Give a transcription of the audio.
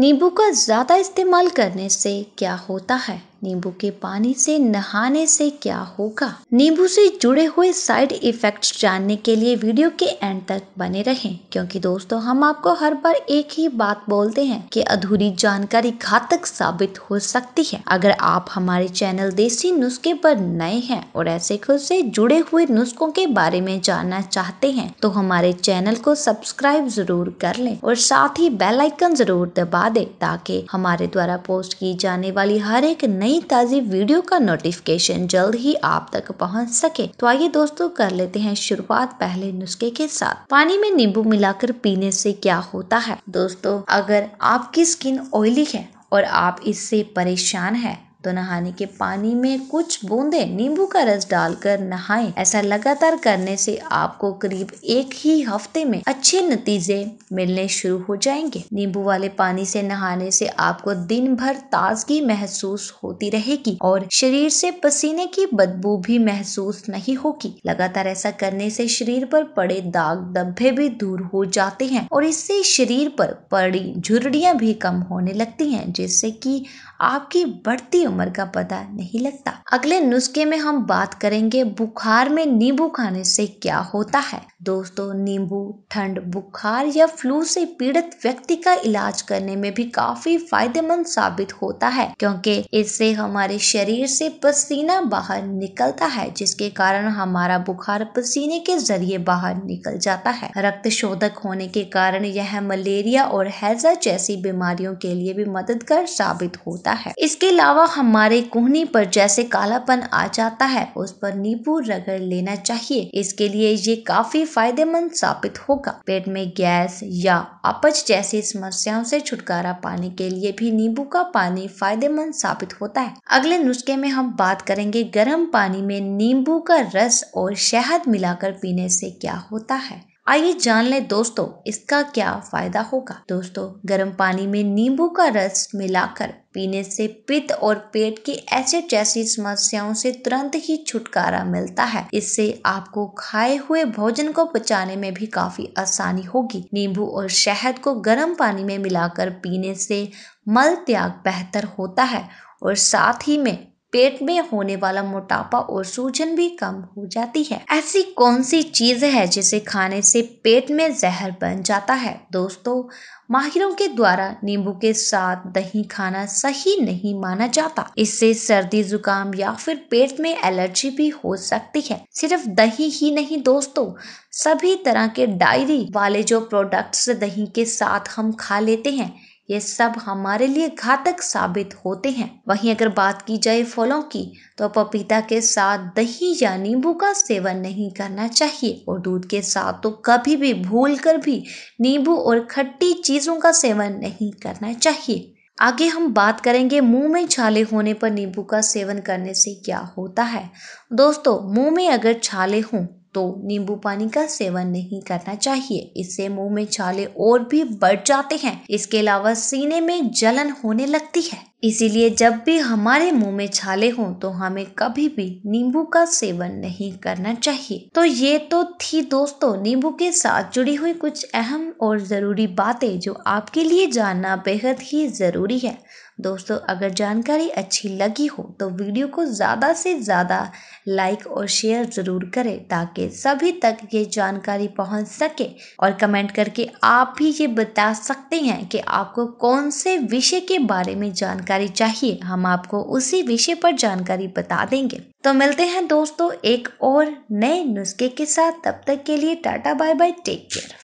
नींबू का ज़्यादा इस्तेमाल करने से क्या होता है? नींबू के पानी से नहाने से क्या होगा नींबू से जुड़े हुए साइड इफेक्ट्स जानने के लिए वीडियो के एंड तक बने रहें क्योंकि दोस्तों हम आपको हर बार एक ही बात बोलते हैं कि अधूरी जानकारी घातक साबित हो सकती है अगर आप हमारे चैनल देसी नुस्खे पर नए हैं और ऐसे खुद से जुड़े हुए नुस्खों के बारे में जानना चाहते हैं तो हमारे चैनल को सब्सक्राइब जरूर कर ले और साथ ही बेलाइकन जरूर दबा दे ताकि हमारे द्वारा पोस्ट की जाने वाली हर एक नई नई ताज़ी वीडियो का नोटिफिकेशन जल्द ही आप तक पहुंच सके तो आइए दोस्तों कर लेते हैं शुरुआत पहले नुस्खे के साथ पानी में नींबू मिलाकर पीने से क्या होता है दोस्तों अगर आपकी स्किन ऑयली है और आप इससे परेशान है तो नहाने के पानी में कुछ बूंदे नींबू का रस डालकर नहाएं ऐसा लगातार करने से आपको करीब एक ही हफ्ते में अच्छे नतीजे मिलने शुरू हो जाएंगे नींबू वाले पानी से नहाने से आपको दिन भर ताजगी महसूस होती रहेगी और शरीर से पसीने की बदबू भी महसूस नहीं होगी लगातार ऐसा करने से शरीर पर पड़े दाग धब्बे भी दूर हो जाते हैं और इससे शरीर पर पड़ी झुर्रियां भी कम होने लगती हैं जिससे कि आपकी बढ़ती उम्र उम्र का पता नहीं लगता अगले नुस्खे में हम बात करेंगे बुखार में नींबू खाने से क्या होता है दोस्तों नींबू ठंड बुखार या फ्लू से पीड़ित व्यक्ति का इलाज करने में भी काफी फायदेमंद साबित होता है क्योंकि इससे हमारे शरीर से पसीना बाहर निकलता है जिसके कारण हमारा बुखार पसीने के जरिए बाहर निकल जाता है रक्त शोधक होने के कारण यह मलेरिया और हैजा जैसी बीमारियों के लिए भी मददगार साबित होता है इसके अलावा हमारे कोहनी पर जैसे कालापन आ जाता है उस पर नींबू रगड़ लेना चाहिए इसके लिए ये काफी फायदेमंद साबित होगा पेट में गैस या अपच जैसी समस्याओं से छुटकारा पाने के लिए भी नींबू का पानी फायदेमंद साबित होता है अगले नुस्खे में हम बात करेंगे गर्म पानी में नींबू का रस और शहद मिलाकर पीने से क्या होता है आइए जान लें दोस्तों इसका क्या फायदा होगा दोस्तों गर्म पानी में नींबू का रस मिलाकर पीने से पित्त और पेट की ऐसे जैसी समस्याओं से तुरंत ही छुटकारा मिलता है इससे आपको खाए हुए भोजन को पचाने में भी काफी आसानी होगी नींबू और शहद को गर्म पानी में मिलाकर पीने से मल त्याग बेहतर होता है और साथ ही में पेट में होने वाला मोटापा और सूजन भी कम हो जाती है ऐसी कौन सी चीज है जिसे खाने से पेट में जहर बन जाता है दोस्तों माहिरों के द्वारा नींबू के साथ दही खाना सही नहीं माना जाता इससे सर्दी जुकाम या फिर पेट में एलर्जी भी हो सकती है सिर्फ दही ही नहीं दोस्तों सभी तरह के डायरी वाले जो प्रोडक्ट्स दही के साथ हम खा लेते हैं ये सब हमारे लिए घातक साबित होते हैं वहीं अगर बात की जाए फलों की तो पपीता के साथ दही या नींबू का सेवन नहीं करना चाहिए और दूध के साथ तो कभी भी भूल कर भी नींबू और खट्टी चीज़ों का सेवन नहीं करना चाहिए आगे हम बात करेंगे मुंह में छाले होने पर नींबू का सेवन करने से क्या होता है दोस्तों मुंह में अगर छाले हों तो नींबू पानी का सेवन नहीं करना चाहिए इससे मुंह में छाले और भी बढ़ जाते हैं इसके अलावा सीने में जलन होने लगती है इसीलिए जब भी हमारे मुंह में छाले हों तो हमें कभी भी नींबू का सेवन नहीं करना चाहिए तो ये तो थी दोस्तों नींबू के साथ जुड़ी हुई कुछ अहम और ज़रूरी बातें जो आपके लिए जानना बेहद ही ज़रूरी है दोस्तों अगर जानकारी अच्छी लगी हो तो वीडियो को ज़्यादा से ज़्यादा लाइक और शेयर ज़रूर करें ताकि सभी तक ये जानकारी पहुंच सके और कमेंट करके आप भी ये बता सकते हैं कि आपको कौन से विषय के बारे में जानकारी जानकारी चाहिए हम आपको उसी विषय पर जानकारी बता देंगे तो मिलते हैं दोस्तों एक और नए नुस्खे के साथ तब तक के लिए tata bye bye take care